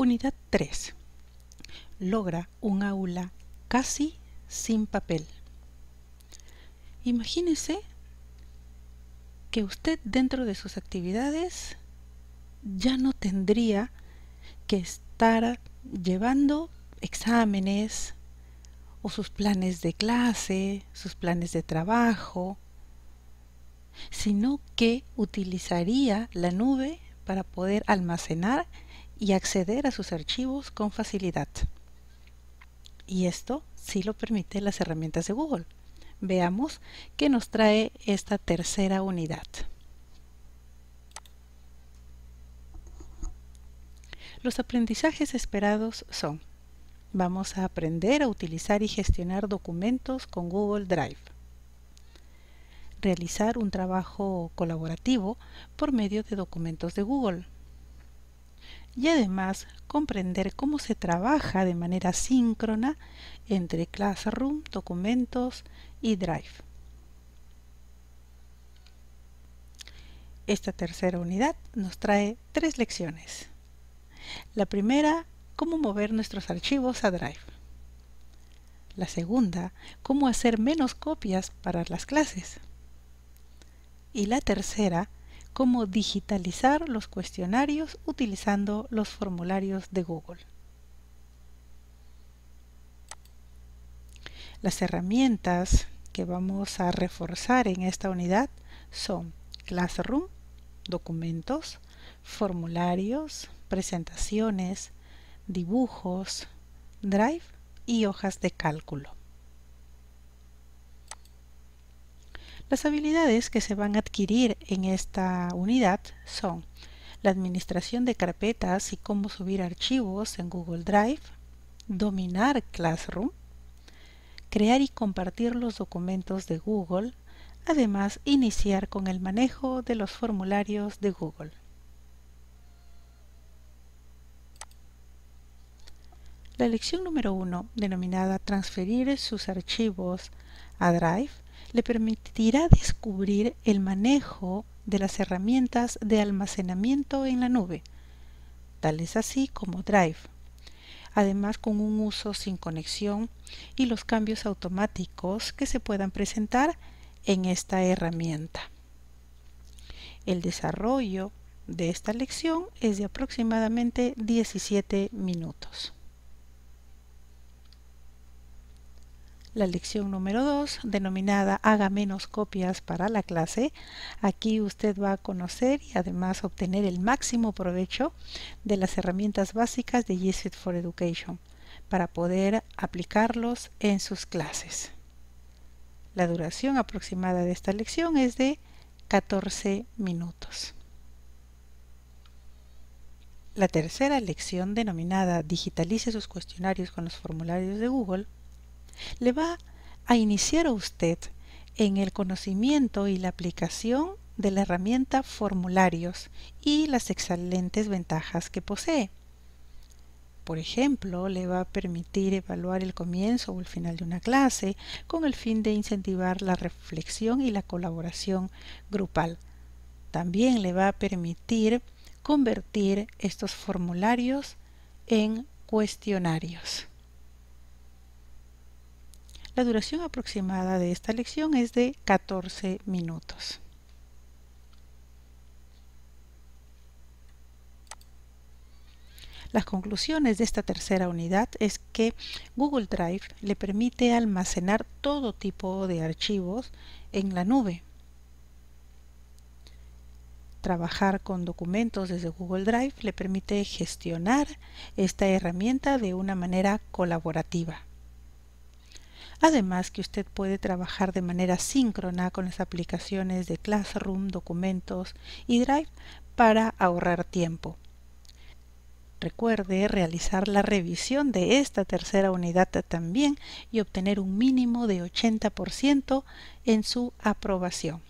Unidad 3. Logra un aula casi sin papel. Imagínese que usted dentro de sus actividades ya no tendría que estar llevando exámenes o sus planes de clase, sus planes de trabajo, sino que utilizaría la nube para poder almacenar y acceder a sus archivos con facilidad. Y esto sí lo permite las herramientas de Google. Veamos qué nos trae esta tercera unidad. Los aprendizajes esperados son Vamos a aprender a utilizar y gestionar documentos con Google Drive. Realizar un trabajo colaborativo por medio de documentos de Google y además comprender cómo se trabaja de manera síncrona entre Classroom, documentos y Drive. Esta tercera unidad nos trae tres lecciones. La primera, cómo mover nuestros archivos a Drive. La segunda, cómo hacer menos copias para las clases. Y la tercera, cómo digitalizar los cuestionarios utilizando los formularios de Google. Las herramientas que vamos a reforzar en esta unidad son Classroom, documentos, formularios, presentaciones, dibujos, Drive y hojas de cálculo. Las habilidades que se van a adquirir en esta unidad son la administración de carpetas y cómo subir archivos en Google Drive, dominar Classroom, crear y compartir los documentos de Google, además iniciar con el manejo de los formularios de Google. La lección número 1, denominada Transferir sus archivos a Drive, le permitirá descubrir el manejo de las herramientas de almacenamiento en la nube, tales así como Drive, además con un uso sin conexión y los cambios automáticos que se puedan presentar en esta herramienta. El desarrollo de esta lección es de aproximadamente 17 minutos. la lección número 2, denominada Haga menos copias para la clase. Aquí usted va a conocer y además obtener el máximo provecho de las herramientas básicas de G for Education para poder aplicarlos en sus clases. La duración aproximada de esta lección es de 14 minutos. La tercera lección, denominada Digitalice sus cuestionarios con los formularios de Google, le va a iniciar a usted en el conocimiento y la aplicación de la herramienta formularios y las excelentes ventajas que posee. Por ejemplo, le va a permitir evaluar el comienzo o el final de una clase con el fin de incentivar la reflexión y la colaboración grupal. También le va a permitir convertir estos formularios en cuestionarios. La duración aproximada de esta lección es de 14 minutos. Las conclusiones de esta tercera unidad es que Google Drive le permite almacenar todo tipo de archivos en la nube. Trabajar con documentos desde Google Drive le permite gestionar esta herramienta de una manera colaborativa. Además que usted puede trabajar de manera síncrona con las aplicaciones de Classroom, Documentos y Drive para ahorrar tiempo. Recuerde realizar la revisión de esta tercera unidad también y obtener un mínimo de 80% en su aprobación.